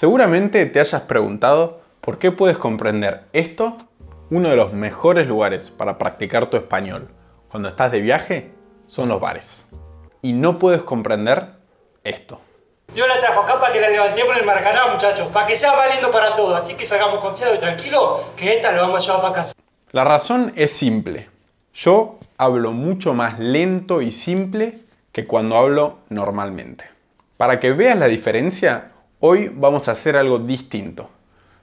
Seguramente te hayas preguntado por qué puedes comprender esto, uno de los mejores lugares para practicar tu español cuando estás de viaje son los bares. Y no puedes comprender esto. Yo la trajo acá para que la levantemos en el Maracaná, muchachos, para que sea valiendo para todo. Así que salgamos confiados y tranquilos, que esta la vamos a llevar para casa. La razón es simple. Yo hablo mucho más lento y simple que cuando hablo normalmente. Para que veas la diferencia, Hoy vamos a hacer algo distinto.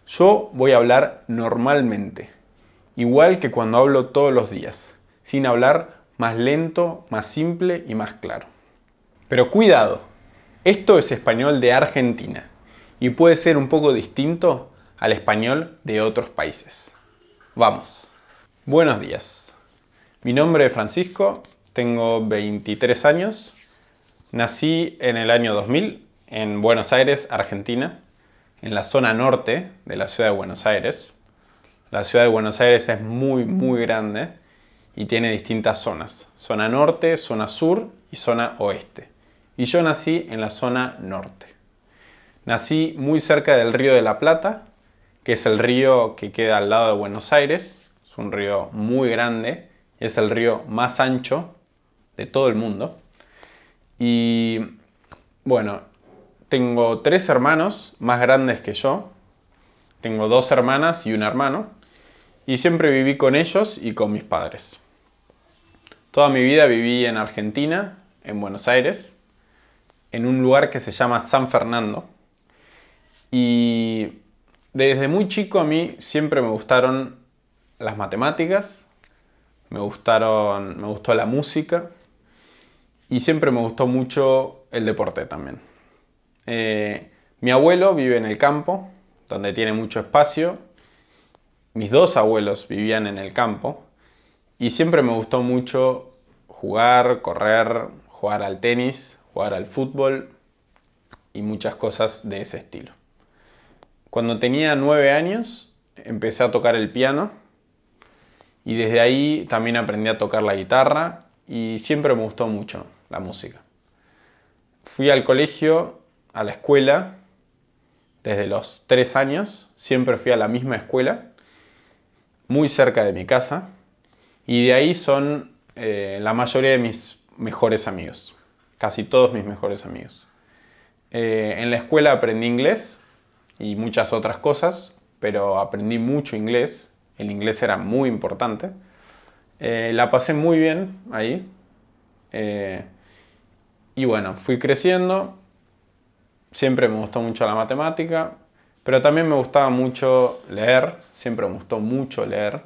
Yo voy a hablar normalmente, igual que cuando hablo todos los días, sin hablar más lento, más simple y más claro. Pero cuidado, esto es español de Argentina y puede ser un poco distinto al español de otros países. Vamos. Buenos días. Mi nombre es Francisco, tengo 23 años, nací en el año 2000 en Buenos Aires, Argentina, en la zona norte de la ciudad de Buenos Aires. La ciudad de Buenos Aires es muy, muy grande y tiene distintas zonas. Zona norte, zona sur y zona oeste. Y yo nací en la zona norte. Nací muy cerca del río de la Plata, que es el río que queda al lado de Buenos Aires. Es un río muy grande es el río más ancho de todo el mundo. Y bueno, tengo tres hermanos más grandes que yo. Tengo dos hermanas y un hermano. Y siempre viví con ellos y con mis padres. Toda mi vida viví en Argentina, en Buenos Aires, en un lugar que se llama San Fernando. Y desde muy chico a mí siempre me gustaron las matemáticas, me gustaron, me gustó la música y siempre me gustó mucho el deporte también. Eh, mi abuelo vive en el campo, donde tiene mucho espacio. Mis dos abuelos vivían en el campo y siempre me gustó mucho jugar, correr, jugar al tenis, jugar al fútbol y muchas cosas de ese estilo. Cuando tenía nueve años empecé a tocar el piano y desde ahí también aprendí a tocar la guitarra y siempre me gustó mucho la música. Fui al colegio a la escuela desde los tres años, siempre fui a la misma escuela, muy cerca de mi casa, y de ahí son eh, la mayoría de mis mejores amigos, casi todos mis mejores amigos. Eh, en la escuela aprendí inglés y muchas otras cosas, pero aprendí mucho inglés, el inglés era muy importante. Eh, la pasé muy bien ahí. y bueno, fui creciendo, siempre me gustó mucho la matemática, pero también me gustaba mucho leer, siempre me gustó mucho leer.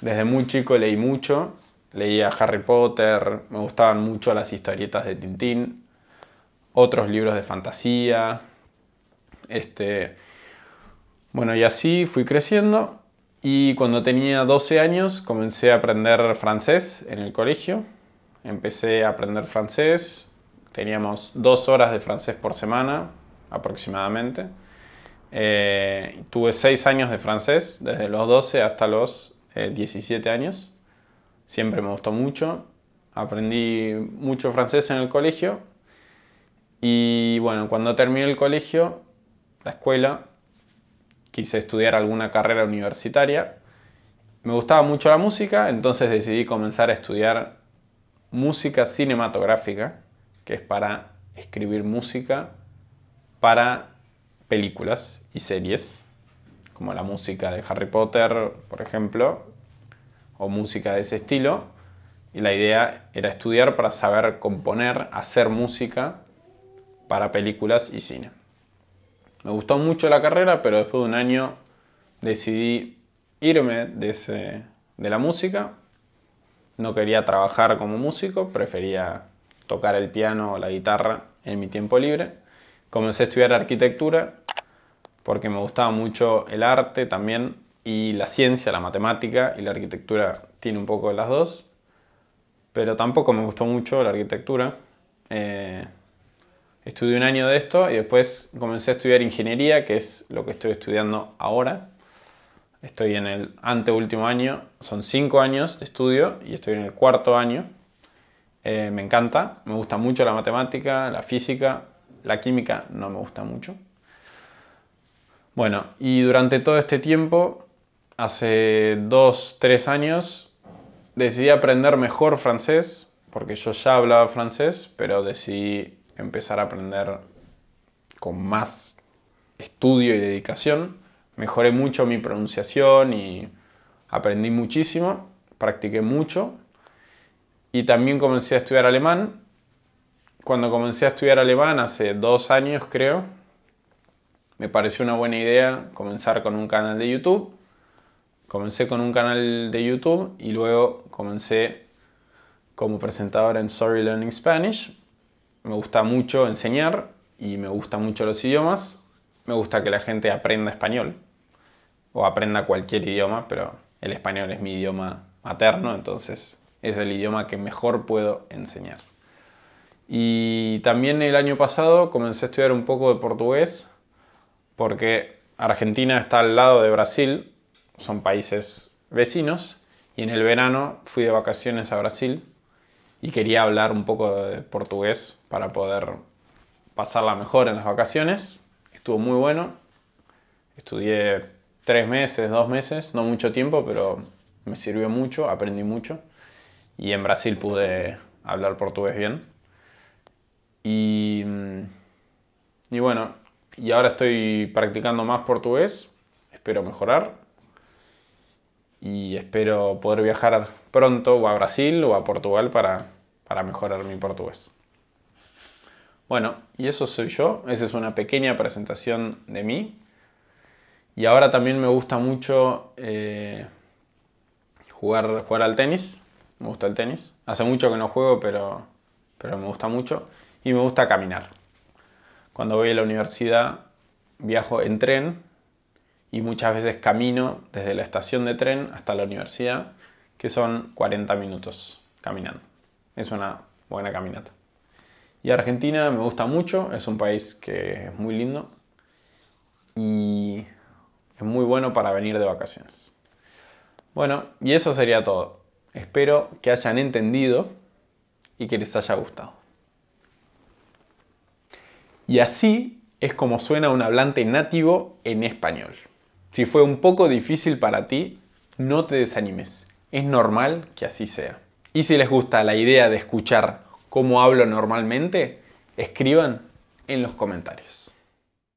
Desde muy chico leí mucho, leía Harry Potter, me gustaban mucho las historietas de Tintín, otros libros de fantasía. Este, bueno, y así fui creciendo y cuando tenía 12 años comencé a aprender francés en el colegio. Empecé a aprender francés, Teníamos dos horas de francés por semana, aproximadamente. Eh, tuve seis años de francés, desde los 12 hasta los 17 eh, años. Siempre me gustó mucho. Aprendí mucho francés en el colegio. Y bueno, cuando terminé el colegio, la escuela, quise estudiar alguna carrera universitaria. Me gustaba mucho la música, entonces decidí comenzar a estudiar música cinematográfica que es para escribir música para películas y series, como la música de Harry Potter, por ejemplo, o música de ese estilo. Y la idea era estudiar para saber componer, hacer música para películas y cine. Me gustó mucho la carrera, pero después de un año decidí irme de, ese, de la música. No quería trabajar como músico, prefería tocar el piano o la guitarra en mi tiempo libre. Comencé a estudiar arquitectura porque me gustaba mucho el arte también y la ciencia, la matemática y la arquitectura tiene un poco de las dos, pero tampoco me gustó mucho la arquitectura. Eh, estudié un año de esto y después comencé a estudiar ingeniería, que es lo que estoy estudiando ahora. Estoy en el anteúltimo año, son cinco años de estudio y estoy en el cuarto año. Eh, me encanta, me gusta mucho la matemática, la física, la química no me gusta mucho. Bueno, y durante todo este tiempo, hace dos, tres años, decidí aprender mejor francés, porque yo ya hablaba francés, pero decidí empezar a aprender con más estudio y dedicación. Mejoré mucho mi pronunciación y aprendí muchísimo, practiqué mucho y también comencé a estudiar alemán. Cuando comencé a estudiar alemán, hace dos años creo, me pareció una buena idea comenzar con un canal de YouTube. Comencé con un canal de YouTube y luego comencé como presentador en Sorry Learning Spanish. Me gusta mucho enseñar y me gusta mucho los idiomas. Me gusta que la gente aprenda español o aprenda cualquier idioma, pero el español es mi idioma materno, entonces es el idioma que mejor puedo enseñar. Y también el año pasado comencé a estudiar un poco de portugués porque Argentina está al lado de Brasil, son países vecinos, y en el verano fui de vacaciones a Brasil y quería hablar un poco de portugués para poder pasarla mejor en las vacaciones. Estuvo muy bueno, estudié tres meses, dos meses, no mucho tiempo, pero me sirvió mucho, aprendí mucho y en Brasil pude hablar portugués bien. Mm, y, bueno, y ahora estoy practicando más portugués, espero mejorar y espero poder viajar pronto o a Brasil o a Portugal para, mejorar mi portugués. Bueno, y eso soy yo, esa es una pequeña presentación de mí. Y ahora también me gusta mucho eh, jugar, jugar al tenis me gusta el tenis. Hace mucho que no juego, pero, pero me gusta mucho. Y me gusta caminar. Cuando voy a la universidad viajo en tren y muchas veces camino desde la estación de tren hasta la universidad, que son 40 minutos caminando. Es una buena caminata. Y Argentina me gusta mucho, es un país que es muy lindo y es muy bueno para venir de vacaciones. Bueno, y eso sería todo. Espero que hayan entendido y que les haya gustado. Y así es como suena un hablante nativo en español. Si fue un poco difícil para ti, no te desanimes. Es normal que así sea. Y si les gusta la idea de escuchar cómo hablo normalmente, escriban en los comentarios.